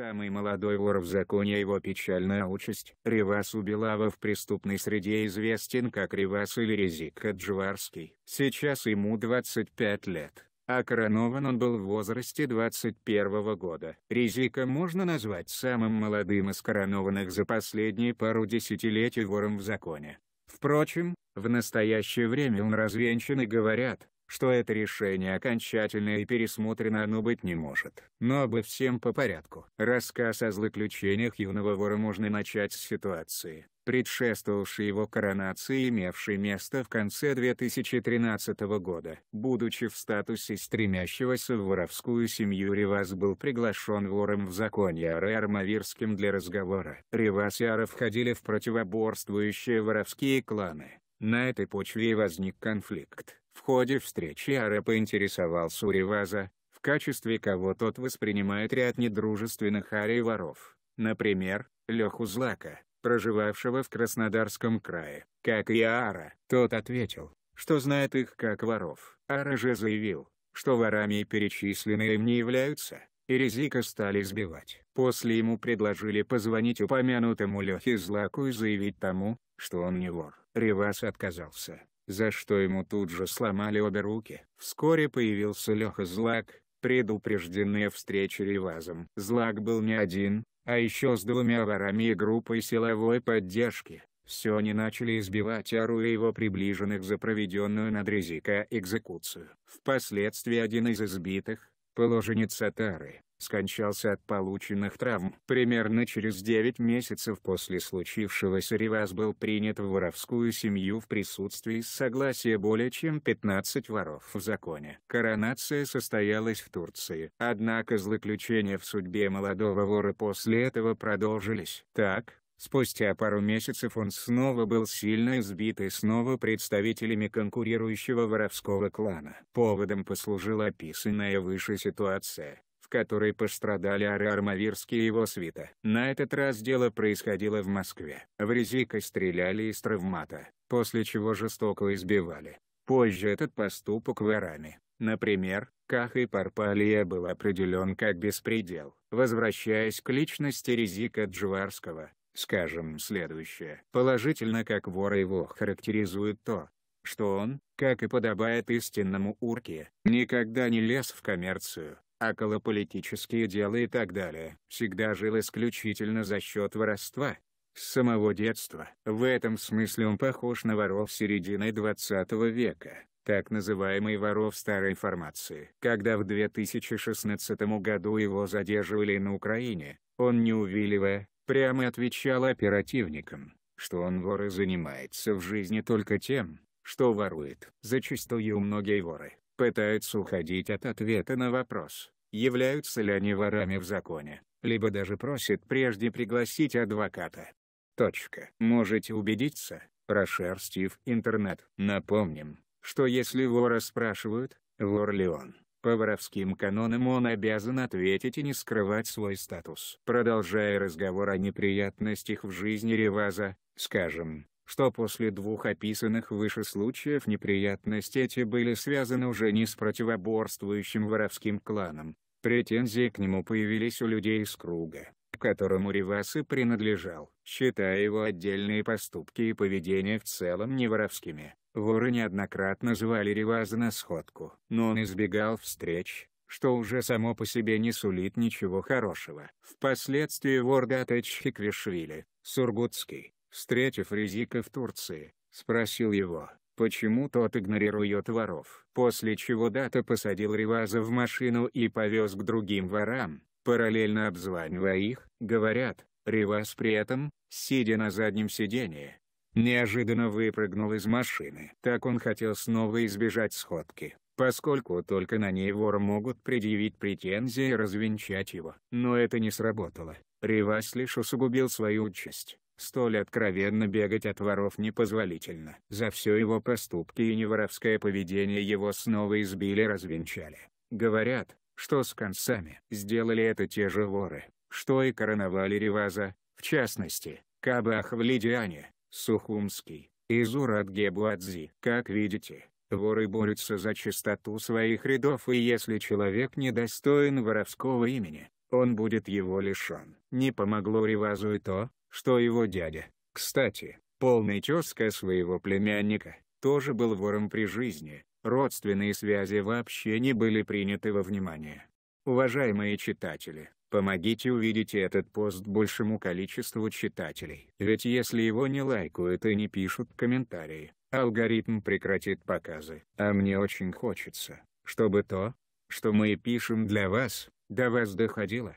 Самый молодой вор в законе его печальная участь. Ревас Убилава в преступной среде известен как Ривас или Резик Джварский. Сейчас ему 25 лет. А коронован он был в возрасте 21 года. Резика можно назвать самым молодым из коронованных за последние пару десятилетий вором в законе. Впрочем, в настоящее время он развенчан и говорят, что это решение окончательное и пересмотрено оно быть не может. Но обо всем по порядку. Рассказ о злоключениях юного вора можно начать с ситуации, предшествовавшей его коронации имевшей место в конце 2013 года. Будучи в статусе стремящегося в воровскую семью Ривас был приглашен вором в законе Яра Армавирским для разговора. Ривас и Ара входили в противоборствующие воровские кланы. На этой почве возник конфликт. В ходе встречи Ара поинтересовался у в качестве кого тот воспринимает ряд недружественных арий воров, например, Леху Злака, проживавшего в Краснодарском крае, как и Ара. Тот ответил, что знает их как воров. Ара же заявил, что ворами перечисленные им не являются, и Резика стали сбивать. После ему предложили позвонить упомянутому Лехе Злаку и заявить тому, что он не вор. Ревас отказался, за что ему тут же сломали обе руки. Вскоре появился Леха Злак, предупрежденный о встрече Ревазом. Злак был не один, а еще с двумя ворами и группой силовой поддержки. Все они начали избивать Ару и его приближенных за проведенную над Резика экзекуцию. Впоследствии один из избитых, положенец Атары, скончался от полученных травм. Примерно через 9 месяцев после случившегося Ривас был принят в воровскую семью в присутствии согласия более чем 15 воров в законе. Коронация состоялась в Турции. Однако злоключения в судьбе молодого вора после этого продолжились. Так, Спустя пару месяцев он снова был сильно избит и снова представителями конкурирующего воровского клана. Поводом послужила описанная выше ситуация в которой пострадали Арармавирский и его свита. На этот раз дело происходило в Москве. В Резика стреляли из травмата, после чего жестоко избивали. Позже этот поступок в Иране, например, Ках и Парпалия был определен как беспредел. Возвращаясь к личности Резика Джварского, скажем следующее. Положительно как вора его характеризует то, что он, как и подобает истинному урке, никогда не лез в коммерцию, околополитические а дела и так далее, всегда жил исключительно за счет воровства. С самого детства. В этом смысле он похож на воров середины 20 века, так называемый воров старой формации. Когда в 2016 году его задерживали на Украине, он не увиливая, прямо отвечал оперативникам, что он воры занимается в жизни только тем, что ворует. Зачастую многие воры пытаются уходить от ответа на вопрос, являются ли они ворами в законе, либо даже просят прежде пригласить адвоката. Точка. Можете убедиться, прошерстив интернет. Напомним, что если вора спрашивают, вор ли он, по воровским канонам он обязан ответить и не скрывать свой статус. Продолжая разговор о неприятностях в жизни Реваза, скажем, что после двух описанных выше случаев неприятности эти были связаны уже не с противоборствующим воровским кланом. Претензии к нему появились у людей из круга, к которому Ревасы принадлежал, считая его отдельные поступки и поведение в целом не воровскими. Воры неоднократно звали Реваза на сходку, но он избегал встреч, что уже само по себе не сулит ничего хорошего. Впоследствии вор Датэ Чхиквишвили, Сургутский, встретив Резика в Турции, спросил его, почему тот игнорирует воров. После чего Дата посадил Реваза в машину и повез к другим ворам, параллельно обзванивая их. Говорят, Реваз при этом, сидя на заднем сидении, неожиданно выпрыгнул из машины. Так он хотел снова избежать сходки, поскольку только на ней воры могут предъявить претензии и развенчать его. Но это не сработало. Ревас лишь усугубил свою участь. Столь откровенно бегать от воров непозволительно. За все его поступки и неворовское поведение его снова избили развенчали. Говорят, что с концами сделали это те же воры, что и короновали Реваза, в частности, Кабах в Лидиане, Сухумский, и Зурат Гебуадзи. Как видите, воры борются за чистоту своих рядов и если человек недостоин воровского имени, он будет его лишен. Не помогло Ревазу и то, что его дядя, кстати, полный тезка своего племянника, тоже был вором при жизни, родственные связи вообще не были приняты во внимание. Уважаемые читатели, помогите увидеть этот пост большему количеству читателей. Ведь если его не лайкают и не пишут комментарии, алгоритм прекратит показы. А мне очень хочется, чтобы то, что мы пишем для вас, до вас доходило.